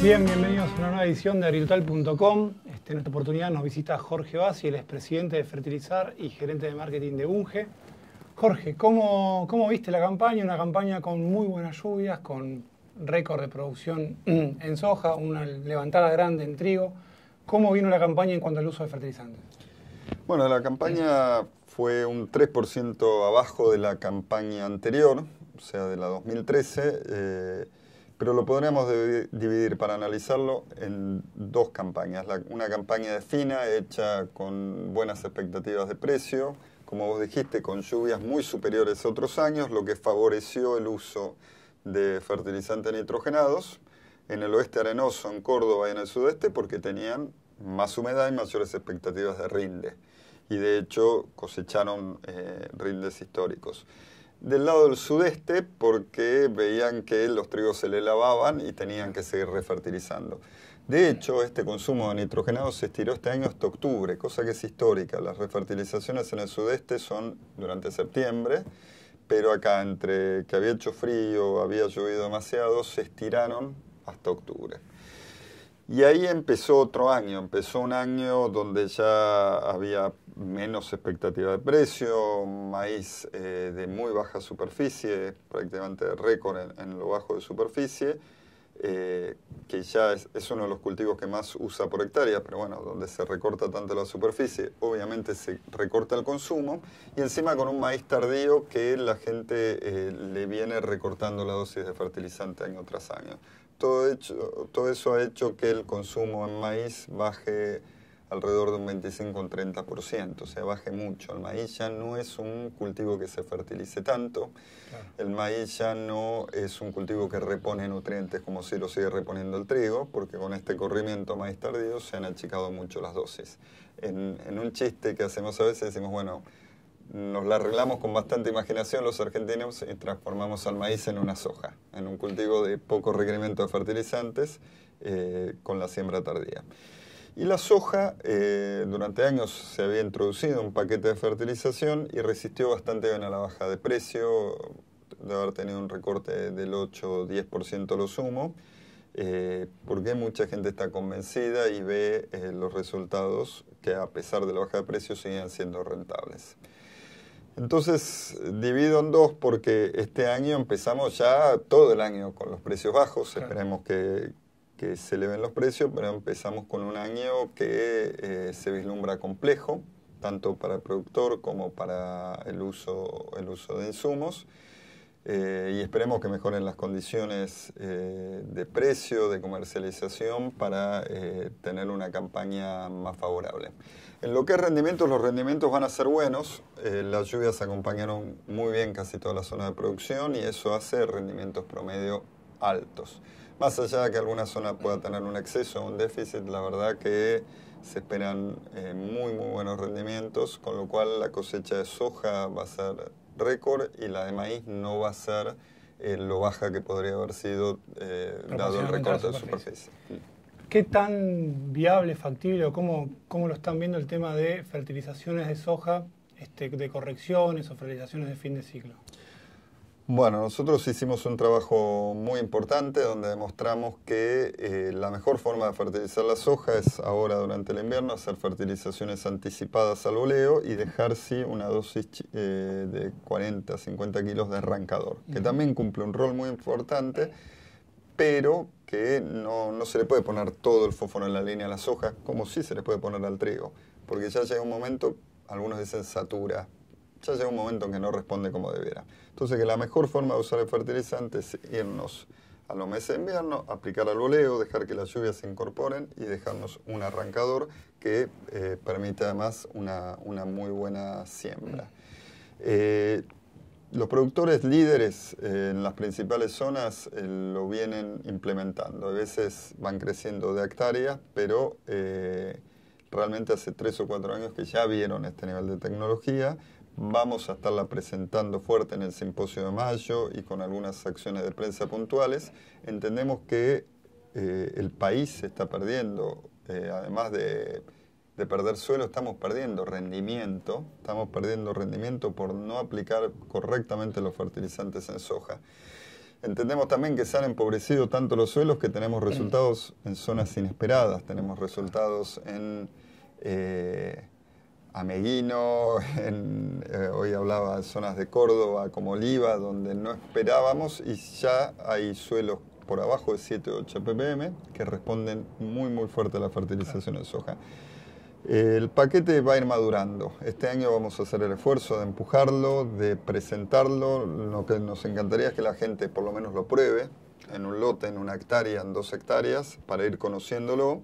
Bien, bienvenidos a una nueva edición de agricultural.com. Este, en esta oportunidad nos visita Jorge Bassi, el expresidente de Fertilizar y gerente de marketing de UNGE. Jorge, ¿cómo, viste la campaña? Una campaña con muy buenas lluvias, con récord de producción en soja, una levantada grande en trigo. ¿Cómo vino la campaña en cuanto al uso de fertilizantes? Bueno, la campaña fue un 3% abajo de la campaña anterior, o sea, de la 2013 pero lo podríamos dividir para analizarlo en dos campañas. una campaña de fina hecha con buenas expectativas de precio, como vos dijiste, con lluvias muy superiores a otros años, lo que favoreció el uso de fertilizantes nitrogenados en el oeste arenoso, en Córdoba y en el sudeste, porque tenían más humedad y mayores expectativas de rinde. Y de hecho cosecharon eh, rindes históricos del lado del sudeste porque veían que los trigos se le lavaban y tenían que seguir refertilizando. De hecho, este consumo de nitrogenado se estiró este año hasta octubre, cosa que es histórica. Las refertilizaciones en el sudeste son durante septiembre, pero acá entre que había hecho frío, había llovido demasiado, se estiraron hasta octubre. Y ahí empezó otro año, empezó un año donde ya había menos expectativa de precio, maíz eh, de muy baja superficie, prácticamente récord en, lo bajo de superficie, eh, que ya es, uno de los cultivos que más usa por hectárea, pero bueno, donde se recorta tanto la superficie, obviamente se recorta el consumo, y encima con un maíz tardío que la gente eh, le viene recortando la dosis de fertilizante año tras año. todo eso ha hecho que el consumo en maíz baje alrededor de un 25 o 30%, o sea, baje mucho. El maíz ya no es un cultivo que se fertilice tanto, el maíz ya no es un cultivo que repone nutrientes como si lo sigue reponiendo el trigo, porque con este corrimiento maíz tardío se han achicado mucho las dosis. En, un chiste que hacemos a veces decimos, bueno, nos la arreglamos con bastante imaginación los argentinos y transformamos al maíz en una soja, en un cultivo de poco requerimiento de fertilizantes eh, con la siembra tardía. Y la soja eh, durante años se había introducido un paquete de fertilización y resistió bastante bien a la baja de precio, de haber tenido un recorte del 8 o 10% lo sumo, eh, porque mucha gente está convencida y ve eh, los resultados que a pesar de la baja de precio siguen siendo rentables. Entonces, divido en dos porque este año empezamos ya todo el año con los precios bajos, esperemos que, que se eleven los precios, pero empezamos con un año que eh, se vislumbra complejo, tanto para el productor como para el uso, el uso de insumos. Eh, y esperemos que mejoren las condiciones eh, de precio, de comercialización, para tener una campaña más favorable. En lo que es rendimientos, los rendimientos van a ser buenos. las lluvias acompañaron muy bien casi toda la zona de producción y eso hace rendimientos promedio altos. Más allá de que alguna zona pueda tener un exceso o un déficit, la verdad que se esperan eh, muy muy buenos rendimientos, con lo cual la cosecha de soja va a ser récord y la de maíz no va a ser eh, lo baja que podría haber sido eh, dado el recorte de superficie. Mm. ¿Qué tan viable, factible o cómo, cómo lo están viendo el tema de fertilizaciones de soja, este, de correcciones o fertilizaciones de fin de ciclo? Bueno, nosotros hicimos un trabajo muy importante donde demostramos que eh, la mejor forma de fertilizar la soja es ahora durante el invierno hacer fertilizaciones anticipadas al oleo y dejar sí una dosis eh, de 40, 50 kilos de arrancador, que también cumple un rol muy importante, pero que no, se le puede poner todo el fósforo en la línea a la soja, como sí se le puede poner al trigo, porque ya llega un momento, algunos dicen satura, ya llega un momento en que no responde como debiera. Entonces que la mejor forma de usar el fertilizante es irnos a los meses de invierno, aplicar al voleo, dejar que las lluvias se incorporen y dejarnos un arrancador que eh, permite además una, una, muy buena siembra. Eh, los productores líderes eh, en las principales zonas lo vienen implementando. A veces van creciendo de hectáreas, pero realmente hace tres o cuatro años que ya vieron este nivel de tecnología Vamos a estarla presentando fuerte en el simposio de mayo y con algunas acciones de prensa puntuales. Entendemos que eh, el país se está perdiendo, eh, además de, perder suelo, estamos perdiendo rendimiento, estamos perdiendo rendimiento por no aplicar correctamente los fertilizantes en soja. Entendemos también que se han empobrecido tanto los suelos que tenemos resultados en zonas inesperadas, tenemos resultados en eh, Ameguino, en eh, hoy hablaba zonas de Córdoba como Oliva, donde no esperábamos y ya hay suelos por abajo de 7 o 8 ppm que responden muy muy fuerte a la fertilización de soja. El paquete va a ir madurando. Este año vamos a hacer el esfuerzo de empujarlo, de presentarlo. Lo que nos encantaría es que la gente por lo menos lo pruebe en un lote, en una hectárea, en dos hectáreas, para ir conociéndolo.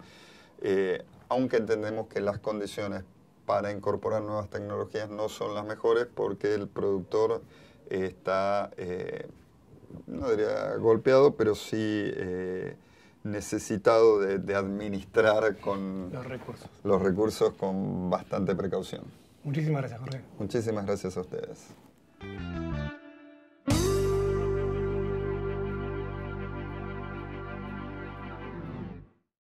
Eh, aunque entendemos que las condiciones para incorporar nuevas tecnologías no son las mejores porque el productor está, eh, no diría golpeado, pero sí eh, necesitado de, administrar con los recursos. los recursos con bastante precaución. Muchísimas gracias, Jorge. Muchísimas gracias a ustedes.